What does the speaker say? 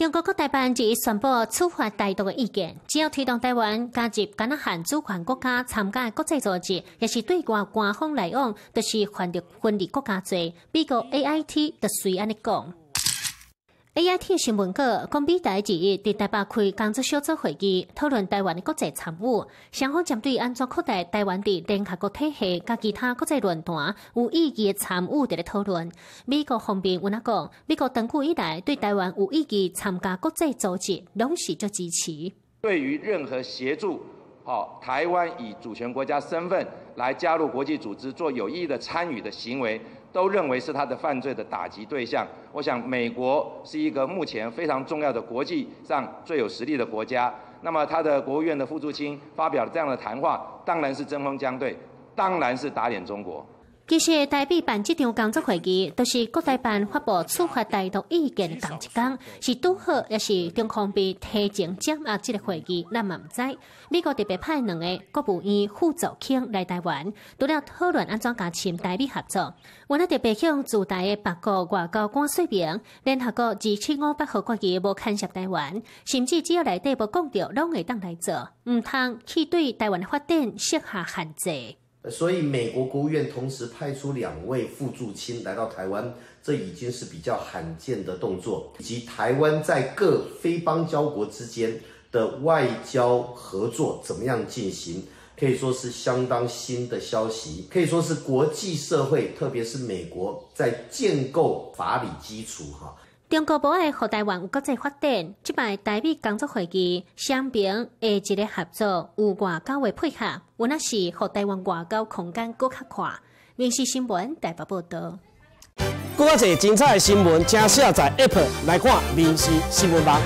中国国台办即宣布处罚大陆的意见，只要推动台湾加入加拿大主权国家参加国际组织，也是对外官方来往，就是犯着分离国家罪。美国 AIT 就随安尼讲。A I T 新闻稿，讲，美台表日台北开工作小组会议，讨论台湾的国际参与。双方针对安怎扩大台湾的联合国体系，加其他国际论坛有意义的参与伫咧讨论。美国方面，有哪讲，美国长久以来对台湾有意义参加国际组织，拢是做支持。对于任何协助。好，台湾以主权国家身份来加入国际组织做有意义的参与的行为，都认为是他的犯罪的打击对象。我想，美国是一个目前非常重要的国际上最有实力的国家。那么，他的国务院的副主卿发表了这样的谈话，当然是针锋相对，当然是打脸中国。其实，台北办这场工作会议，都是国台办发布处罚态度意见同一天，是拄好，也是中空被提前接握这个会议咱嘛毋知。美国特别派两个国务院副总长来台湾，除了讨论安怎加深台币合作，我那特别向驻台的八个外交官说明，联合国二七五八号国家无牵涉台湾，甚至只要内地无讲着拢会当来做，毋通去对台湾的发展设下限制。所以，美国国务院同时派出两位副驻青来到台湾，这已经是比较罕见的动作。以及台湾在各非邦交国之间的外交合作怎么样进行，可以说是相当新的消息。可以说是国际社会，特别是美国在建构法理基础，哈。中国宝诶和台湾有国际发展，即摆台北工作会议，双边积一的合作，有外交的配合，那是和台湾外交空间搁较宽。民西新闻，台北报道。搁较侪精彩新闻，正下载 APP 来看民西新闻吧。